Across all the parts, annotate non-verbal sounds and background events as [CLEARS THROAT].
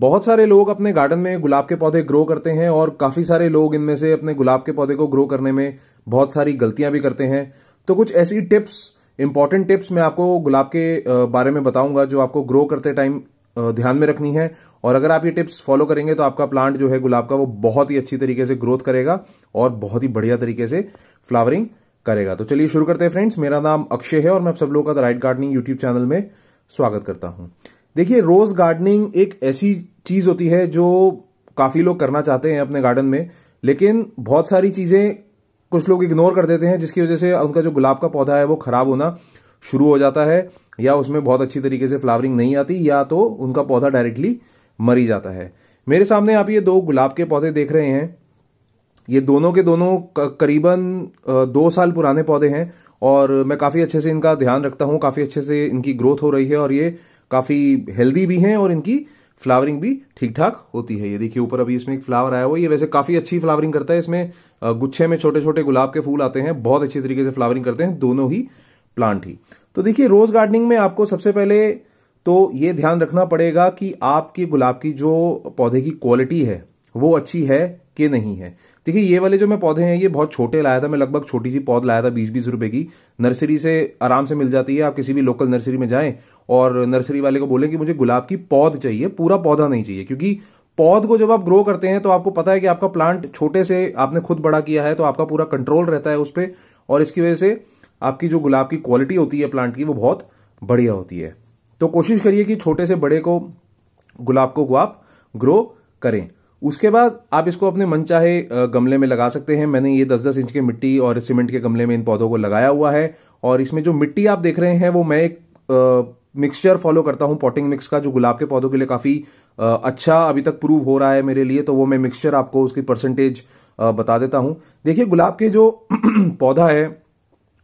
बहुत सारे लोग अपने गार्डन में गुलाब के पौधे ग्रो करते हैं और काफी सारे लोग इनमें से अपने गुलाब के पौधे को ग्रो करने में बहुत सारी गलतियां भी करते हैं तो कुछ ऐसी टिप्स इंपॉर्टेंट टिप्स मैं आपको गुलाब के बारे में बताऊंगा जो आपको ग्रो करते टाइम ध्यान में रखनी है और अगर आप ये टिप्स फॉलो करेंगे तो आपका प्लांट जो है गुलाब का वो बहुत ही अच्छी तरीके से ग्रोथ करेगा और बहुत ही बढ़िया तरीके से फ्लावरिंग करेगा तो चलिए शुरू करते हैं फ्रेंड्स मेरा नाम अक्षय है और मैं आप सब लोगों का the right gardening YouTube channel में स्वागत करता हूं देखिए रोज गार्डनिंग एक ऐसी चीज होती है जो काफी लोग करना चाहते हैं अपने गार्डन में लेकिन बहुत सारी चीजें कुछ लोग इग्नोर कर देते हैं जिसकी वजह से उनका जो गुलाब का पौधा है वो खराब होना शुरू हो जाता है या उसमें बहुत अच्छी तरीके से फ्लावरिंग नहीं आती या तो उनका पौधा डायरेक्टली मरी जाता है मेरे सामने आप ये दो गुलाब के पौधे देख रहे हैं ये दोनों के दोनों करीबन दो साल पुराने पौधे हैं और मैं काफ़ी अच्छे से इनका ध्यान रखता हूं काफ़ी अच्छे से इनकी ग्रोथ हो रही है और ये काफ़ी हेल्दी भी हैं और इनकी फ्लावरिंग भी ठीक ठाक होती है ये देखिए ऊपर अभी इसमें एक फ्लावर आया हुआ ये वैसे काफ़ी अच्छी फ्लावरिंग करता है इसमें गुच्छे में छोटे छोटे गुलाब के फूल आते हैं बहुत अच्छी तरीके से फ्लावरिंग करते हैं दोनों ही प्लांट ही तो देखिए रोज गार्डनिंग में आपको सबसे पहले तो ये ध्यान रखना पड़ेगा कि आपके गुलाब की जो पौधे की क्वालिटी है वो अच्छी है कि नहीं है देखिए ये वाले जो मैं पौधे हैं ये बहुत छोटे लाया था मैं लगभग छोटी सी पौध लाया था बीस बीस रुपए की नर्सरी से आराम से मिल जाती है आप किसी भी लोकल नर्सरी में जाएं और नर्सरी वाले को बोलें कि मुझे गुलाब की पौध चाहिए पूरा पौधा नहीं चाहिए क्योंकि पौध को जब आप ग्रो करते हैं तो आपको पता है कि आपका प्लांट छोटे से आपने खुद बड़ा किया है तो आपका पूरा कंट्रोल रहता है उस पर और इसकी वजह से आपकी जो गुलाब की क्वालिटी होती है प्लांट की वो बहुत बढ़िया होती है तो कोशिश करिए कि छोटे से बड़े को गुलाब को आप ग्रो करें उसके बाद आप इसको अपने मन चाहे गमले में लगा सकते हैं मैंने ये दस दस इंच के मिट्टी और सीमेंट के गमले में इन पौधों को लगाया हुआ है और इसमें जो मिट्टी आप देख रहे हैं वो मैं एक मिक्सचर फॉलो करता हूं पॉटिंग मिक्स का जो गुलाब के पौधों के लिए काफी अच्छा अभी तक प्रूव हो रहा है मेरे लिए तो वो मैं मिक्सचर आपको उसकी परसेंटेज बता देता हूं देखिए गुलाब के जो [CLEARS THROAT] पौधा है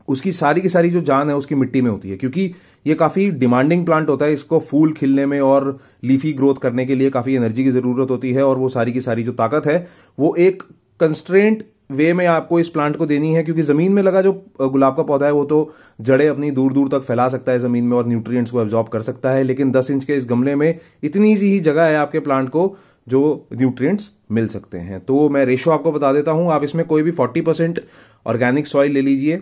उसकी सारी की सारी जो जान है उसकी मिट्टी में होती है क्योंकि ये काफी डिमांडिंग प्लांट होता है इसको फूल खिलने में और लीफी ग्रोथ करने के लिए काफी एनर्जी की जरूरत होती है और वो सारी की सारी जो ताकत है वो एक कंस्ट्रेंट वे में आपको इस प्लांट को देनी है क्योंकि जमीन में लगा जो गुलाब का पौधा है वो तो जड़े अपनी दूर दूर तक फैला सकता है जमीन में और न्यूट्रिएंट्स को एब्जॉर्ब कर सकता है लेकिन 10 इंच के इस गमले में इतनी सी ही जगह है आपके प्लांट को जो न्यूट्रिएंट्स मिल सकते हैं तो मैं रेशो आपको बता देता हूं आप इसमें कोई भी 40 परसेंट ऑर्गेनिक सॉइल ले लीजिए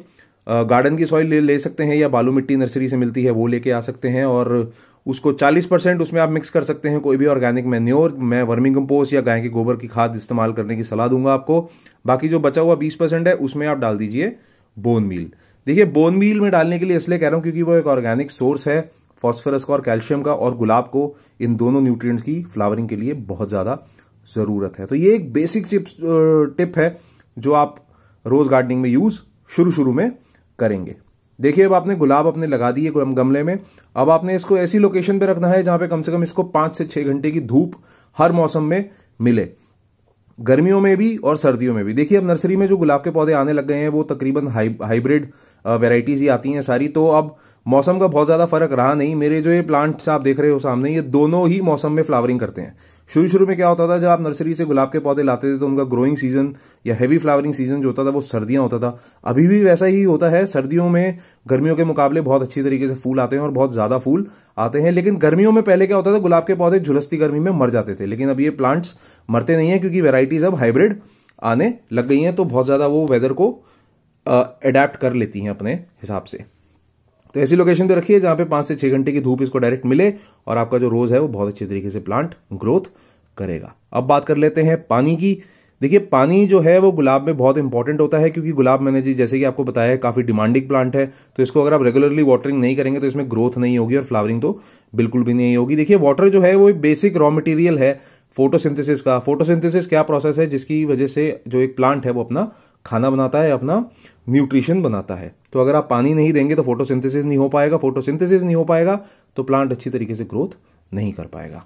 गार्डन की सॉइल ले, ले सकते हैं या बालू मिट्टी नर्सरी से मिलती है वो लेके आ सकते हैं और उसको 40 परसेंट उसमें आप मिक्स कर सकते हैं कोई भी ऑर्गेनिक मैन्योर मैं वर्मिंग कंपोस्ट या गाय के गोबर की खाद इस्तेमाल करने की सलाह दूंगा आपको बाकी जो बचा हुआ 20 परसेंट है उसमें आप डाल दीजिए बोन मील देखिए बोन मील में डालने के लिए इसलिए कह रहा हूं क्योंकि वो एक ऑर्गेनिक सोर्स है फॉस्फरस का और कैल्शियम का और गुलाब को इन दोनों न्यूट्रिएंट्स की फ्लावरिंग के लिए बहुत ज़्यादा ज़रूरत है तो ये एक बेसिक टिप है जो आप रोज़ गार्डनिंग में यूज़ शुरू शुरू में करेंगे देखिए अब आपने गुलाब अपने लगा दिए गमले में अब आपने इसको ऐसी लोकेशन पे रखना है जहां पे कम से कम इसको पांच से छह घंटे की धूप हर मौसम में मिले गर्मियों में भी और सर्दियों में भी देखिए अब नर्सरी में जो गुलाब के पौधे आने लग गए हैं वो तकरीबन हाइब्रिड वेराइटीज ही आती हैं सारी तो अब मौसम का बहुत ज्यादा फर्क रहा नहीं मेरे जो ये प्लांट्स आप देख रहे हो सामने ये दोनों ही मौसम में फ्लावरिंग करते हैं शुरू शुरू में क्या होता था जब आप नर्सरी से गुलाब के पौधे लाते थे तो उनका ग्रोइंग सीजन या हैवी फ्लावरिंग सीजन जो होता था वो सर्दियां होता था अभी भी वैसा ही होता है सर्दियों में गर्मियों के मुकाबले बहुत अच्छी तरीके से फूल आते हैं और बहुत ज्यादा फूल आते हैं लेकिन गर्मियों में पहले क्या होता था गुलाब के पौधे झुलसती गर्मी में मर जाते थे लेकिन अब ये प्लांट्स मरते नहीं है क्योंकि वेराइटीज अब हाइब्रिड आने लग गई हैं तो बहुत ज्यादा वो वेदर को अडेप्ट कर लेती हैं अपने हिसाब से तो ऐसी लोकेशन तो रखिए जहां पे पांच से छह घंटे की धूप इसको डायरेक्ट मिले और आपका जो रोज है वो बहुत अच्छी तरीके से प्लांट ग्रोथ करेगा अब बात कर लेते हैं पानी की देखिए पानी जो है वो गुलाब में बहुत इंपॉर्टेंट होता है क्योंकि गुलाब मैंने जी जैसे कि आपको बताया है काफ़ी डिमांडिंग प्लांट है तो इसको अगर आप रेगुलरली वाटरिंग नहीं करेंगे तो इसमें ग्रोथ नहीं होगी और फ्लावरिंग तो बिल्कुल भी नहीं होगी देखिए वाटर जो है वो बेसिक रॉ मटेरियल है फोटोसिंथेसिस का फोटोसिंथेसिस क्या प्रोसेस है जिसकी वजह से जो एक प्लांट है वो अपना खाना बनाता है अपना न्यूट्रिशन बनाता है तो अगर आप पानी नहीं देंगे तो फोटोसिंथेसिस नहीं हो पाएगा फोटोसिंथेसिस नहीं हो पाएगा तो प्लांट अच्छी तरीके से ग्रोथ नहीं कर पाएगा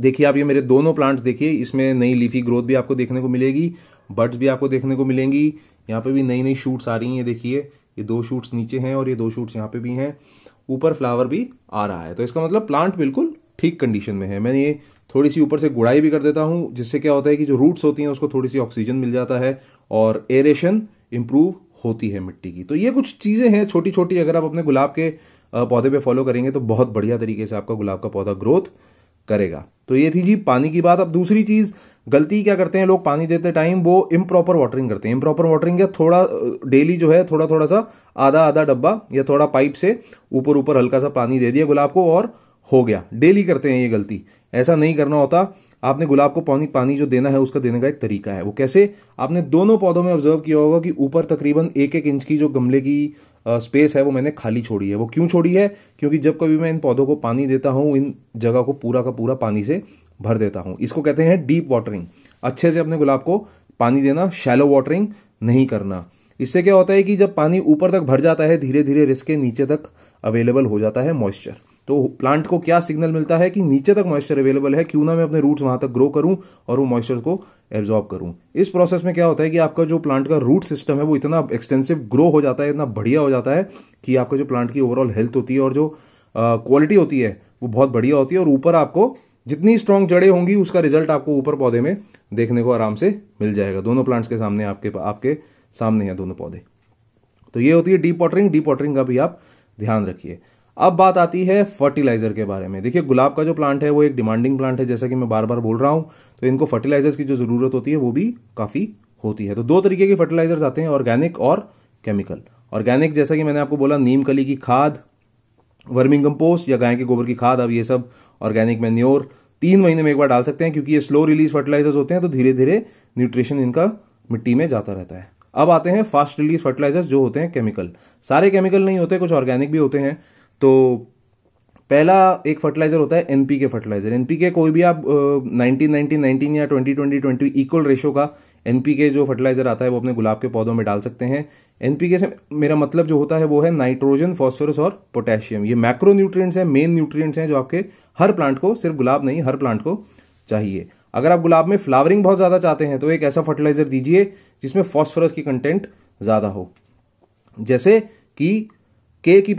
देखिए आप ये मेरे दोनों प्लांट्स देखिए इसमें नई लीफी ग्रोथ भी आपको देखने को मिलेगी बर्ड्स भी आपको देखने को मिलेंगी यहाँ पे भी नई नई शूट्स आ रही हैं ये देखिए ये दो शूट्स नीचे हैं और ये दो शूट्स यहाँ पे भी हैं ऊपर फ्लावर भी आ रहा है तो इसका मतलब प्लांट बिल्कुल ठीक कंडीशन में है मैं ये थोड़ी सी ऊपर से गुड़ाई भी कर देता हूँ जिससे क्या होता है कि जो रूट्स होती हैं उसको थोड़ी सी ऑक्सीजन मिल जाता है और एरेशन इम्प्रूव होती है मिट्टी की तो ये कुछ चीज़ें हैं छोटी छोटी अगर आप अपने गुलाब के पौधे पे फॉलो करेंगे तो बहुत बढ़िया तरीके से आपका गुलाब का पौधा ग्रोथ करेगा तो ये थी जी पानी की बात अब दूसरी चीज़ गलती क्या करते हैं लोग पानी देते टाइम वो इम्प्रॉपर वाटरिंग करते हैं इम्प्रॉपर वाटरिंग या थोड़ा डेली जो है थोड़ा थोड़ा सा आधा आधा डब्बा या थोड़ा पाइप से ऊपर ऊपर हल्का सा पानी दे दिया गुलाब को और हो गया डेली करते हैं ये गलती ऐसा नहीं करना होता आपने गुलाब को पानी पानी जो देना है उसका देने का एक तरीका है वो कैसे आपने दोनों पौधों में ऑब्जर्व किया होगा कि ऊपर तकरीबन एक एक इंच की जो गमले की स्पेस है वो मैंने खाली छोड़ी है वो क्यों छोड़ी है क्योंकि जब कभी मैं इन पौधों को पानी देता हूँ इन जगह को पूरा का पूरा पानी से भर देता हूँ इसको कहते हैं डीप वाटरिंग अच्छे से अपने गुलाब को पानी देना शैलो वाटरिंग नहीं करना इससे क्या होता है कि जब पानी ऊपर तक भर जाता है धीरे धीरे रिस्क के नीचे तक अवेलेबल हो जाता है मॉइस्चर तो प्लांट को क्या सिग्नल मिलता है कि नीचे तक मॉइस्चर अवेलेबल है क्यों ना मैं अपने रूट्स वहां तक ग्रो करूं और वो मॉइस्चर को एब्जॉर्ब करूं इस प्रोसेस में क्या होता है कि आपका जो प्लांट का रूट सिस्टम है वो इतना एक्सटेंसिव ग्रो हो जाता है इतना बढ़िया हो जाता है कि आपका जो प्लांट की ओवरऑल हेल्थ होती है और जो क्वालिटी होती है वो बहुत बढ़िया होती है और ऊपर आपको जितनी स्ट्रांग जड़े होंगी उसका रिजल्ट आपको ऊपर पौधे में देखने को आराम से मिल जाएगा दोनों प्लांट्स के सामने आपके आपके सामने हैं दोनों पौधे तो ये होती है डीप वॉटरिंग डीप वॉटरिंग का भी आप ध्यान रखिए अब बात आती है फर्टिलाइजर के बारे में देखिए गुलाब का जो प्लांट है वो एक डिमांडिंग प्लांट है जैसा कि मैं बार बार बोल रहा हूँ तो इनको फर्टिलाइजर्स की जो ज़रूरत होती है वो भी काफ़ी होती है तो दो तरीके के फर्टिलाइजर्स आते हैं ऑर्गेनिक और केमिकल ऑर्गेनिक जैसा कि मैंने आपको बोला नीम कली की खाद वर्मिंग कंपोस्ट या गाय के गोबर की खाद अब ये सब ऑर्गेनिक मेन्योर तीन महीने में एक बार डाल सकते हैं क्योंकि ये स्लो रिलीज फर्टिलाइजर्स होते हैं तो धीरे धीरे न्यूट्रिशन इनका मिट्टी में जाता रहता है अब आते हैं फास्ट रिलीज फर्टिलाइजर्स जो होते हैं केमिकल सारे केमिकल नहीं होते कुछ ऑर्गेनिक भी होते हैं तो पहला एक फर्टिलाइजर होता है एनपीके फर्टिलाइजर एनपीके कोई भी आप नाइनटीन नाइनटीन नाइनटीन या twenty twenty twenty equal ratio का एनपीके जो फर्टिलाइजर आता है वो अपने गुलाब के पौधों में डाल सकते हैं एनपीके से मेरा मतलब जो होता है वो है नाइट्रोजन फॉस्फोरस और पोटेशियम ये मैक्रो न्यूट्रिएंट्स हैं मेन न्यूट्रिएंट्स हैं जो आपके हर प्लांट को सिर्फ गुलाब नहीं हर प्लांट को चाहिए अगर आप गुलाब में फ्लावरिंग बहुत ज़्यादा चाहते हैं तो एक ऐसा फर्टिलाइजर दीजिए जिसमें फॉस्फोरस की कंटेंट ज़्यादा हो जैसे कि के की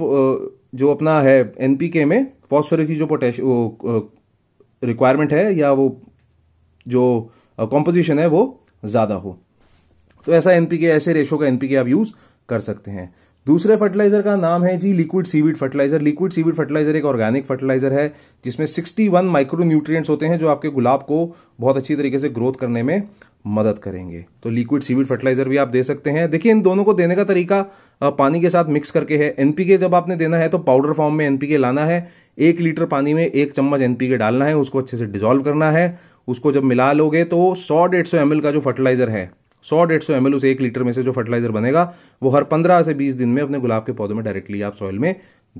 जो अपना है एनपीके में फॉस्फोरस की जो पोटेश रिक्वायरमेंट है या वो जो कॉम्पोजिशन है वो ज़्यादा हो तो ऐसा एनपीके ऐसे रेशो का एनपीके आप यूज़ कर सकते हैं दूसरे फर्टिलाइजर का नाम है जी liquid seaweed fertiliser liquid seaweed fertiliser एक ऑर्गेनिक फर्टिलाइजर है जिसमें 61 माइक्रो न्यूट्रिएंट्स होते हैं जो आपके गुलाब को बहुत अच्छी तरीके से ग्रोथ करने में मदद करेंगे तो लिक्विड सीविड फर्टिलाइजर भी आप दे सकते हैं देखिए इन दोनों को देने का तरीका पानी के साथ मिक्स करके है एनपीके जब आपने देना है तो पाउडर फॉर्म में एनपीके लाना है एक लीटर पानी में एक चम्मच एनपीके डालना है उसको अच्छे से डिजोल्व करना है उसको जब मिला लोगे तो सौ डेढ़ सौ एमएल का जो फर्टिलाइजर है सौ डेढ़ सौ एमएल उस एक लीटर में से जो फर्टिलाइजर बनेगा वो हर पंद्रह से बीस दिन में अपने गुलाब के पौधों में डायरेक्टली आप सॉइल में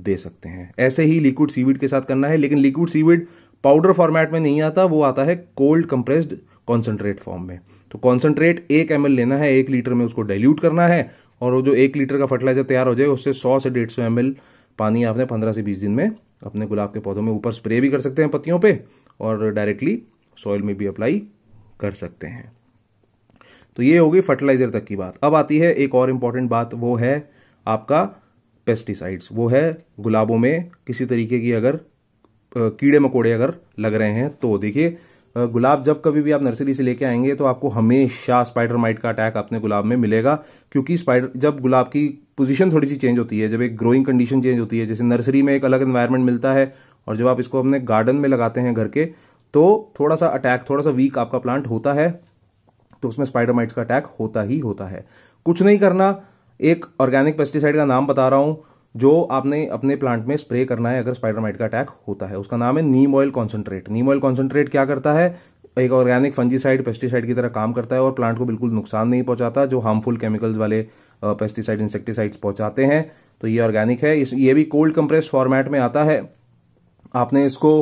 दे सकते हैं ऐसे ही लिक्विड सीविड के साथ करना है लेकिन लिक्विड सीविड पाउडर फॉर्मेट में नहीं आता वो आता है कोल्ड कंप्रेस्ड कॉन्सेंट्रेट फॉर्म में तो कॉन्सेंट्रेट एक एम लेना है एक लीटर में उसको डाइल्यूट करना है और वो जो एक लीटर का फर्टिलाइजर तैयार हो जाए उससे सौ से डेढ़ सौ पानी आपने पंद्रह से बीस दिन में अपने गुलाब के पौधों में ऊपर स्प्रे भी कर सकते हैं पत्तियों पे और डायरेक्टली सॉइल में भी अप्लाई कर सकते हैं तो ये होगी फर्टिलाइजर तक की बात अब आती है एक और इंपॉर्टेंट बात वो है आपका पेस्टिसाइड्स वो है गुलाबों में किसी तरीके की अगर कीड़े मकोड़े अगर लग रहे हैं तो देखिए गुलाब जब कभी भी आप नर्सरी से लेके आएंगे तो आपको हमेशा स्पाइडर माइट का अटैक अपने गुलाब में मिलेगा क्योंकि स्पाइडर जब गुलाब की पोजीशन थोड़ी सी चेंज होती है जब एक ग्रोइंग कंडीशन चेंज होती है जैसे नर्सरी में एक अलग इन्वायरमेंट मिलता है और जब आप इसको अपने गार्डन में लगाते हैं घर के तो थोड़ा सा अटैक थोड़ा सा वीक आपका प्लांट होता है तो उसमें स्पाइडर माइट्स का अटैक होता ही होता है कुछ नहीं करना एक ऑर्गेनिक पेस्टिसाइड का नाम बता रहा हूं जो आपने अपने प्लांट में स्प्रे करना है अगर स्पाइडर माइट का अटैक होता है उसका नाम है neem oil concentrate neem oil concentrate क्या करता है एक ऑर्गेनिक फंजीसाइड पेस्टिसाइड की तरह काम करता है और प्लांट को बिल्कुल नुकसान नहीं पहुंचाता जो हार्मफुल केमिकल्स वाले पेस्टिसाइड इंसेक्टिसाइड्स पहुंचाते हैं तो ये ऑर्गेनिक है इस ये भी कोल्ड कंप्रेस फॉर्मेट में आता है आपने इसको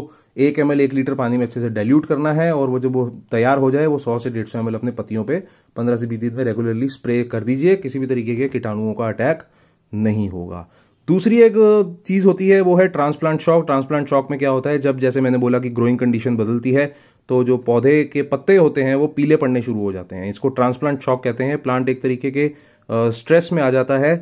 एक एम एक लीटर पानी में अच्छे से डाइल्यूट करना है और वो जब वो तैयार हो जाए वो सौ से डेढ़ सौ अपने पतियों पे पंद्रह से बीस दिन में रेगुलरली स्प्रे कर दीजिए किसी भी तरीके के कीटाणुओं का अटैक नहीं होगा दूसरी एक चीज़ होती है वो है ट्रांसप्लांट शॉक ट्रांसप्लांट शॉक में क्या होता है जब जैसे मैंने बोला कि ग्रोइंग कंडीशन बदलती है तो जो पौधे के पत्ते होते हैं वो पीले पड़ने शुरू हो जाते हैं इसको ट्रांसप्लांट शॉक कहते हैं प्लांट एक तरीके के स्ट्रेस में आ जाता है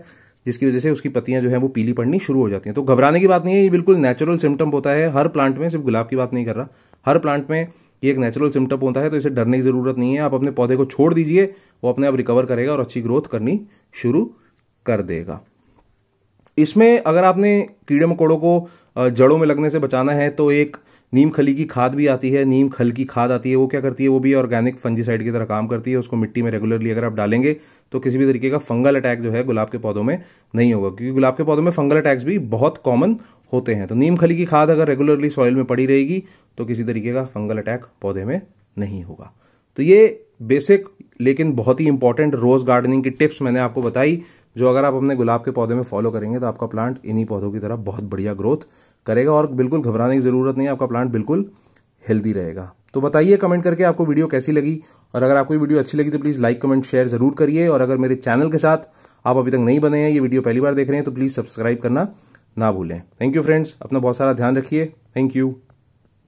जिसकी वजह से उसकी पत्तियां जो है वो पीली पड़नी शुरू हो जाती हैं तो घबराने की बात नहीं है ये बिल्कुल नेचुरल सिम्टम होता है हर प्लांट में सिर्फ गुलाब की बात नहीं कर रहा हर प्लांट में ये एक नेचुरल सिम्टम होता है तो इसे डरने की जरूरत नहीं है आप अपने पौधे को छोड़ दीजिए वो अपने आप रिकवर करेगा और अच्छी ग्रोथ करनी शुरू कर देगा इसमें अगर आपने कीड़े मकोड़ों को जड़ों में लगने से बचाना है तो एक नीम खली की खाद भी आती है नीम खल की खाद आती है वो क्या करती है वो भी ऑर्गेनिक फंजीसाइड की तरह काम करती है उसको मिट्टी में रेगुलरली अगर आप डालेंगे तो किसी भी तरीके का फंगल अटैक जो है गुलाब के पौधों में नहीं होगा क्योंकि गुलाब के पौधों में फंगल अटैक्स भी बहुत कॉमन होते हैं तो नीम खली की खाद अगर रेगुलरली सॉइल में पड़ी रहेगी तो किसी तरीके का फंगल अटैक पौधे में नहीं होगा तो ये बेसिक लेकिन बहुत ही इंपॉर्टेंट रोज गार्डनिंग की टिप्स मैंने आपको बताई जो अगर आप अपने गुलाब के पौधे में फॉलो करेंगे तो आपका प्लांट इन्हीं पौधों की तरह बहुत बढ़िया ग्रोथ करेगा और बिल्कुल घबराने की ज़रूरत नहीं है आपका प्लांट बिल्कुल हेल्दी रहेगा तो बताइए कमेंट करके आपको वीडियो कैसी लगी और अगर आपको ये वीडियो अच्छी लगी तो प्लीज़ लाइक कमेंट शेयर ज़रूर करिए और अगर मेरे चैनल के साथ आप अभी तक नहीं बने हैं ये वीडियो पहली बार देख रहे हैं तो प्लीज़ सब्सक्राइब करना ना भूलें थैंक यू फ्रेंड्स अपना बहुत सारा ध्यान रखिए थैंक यू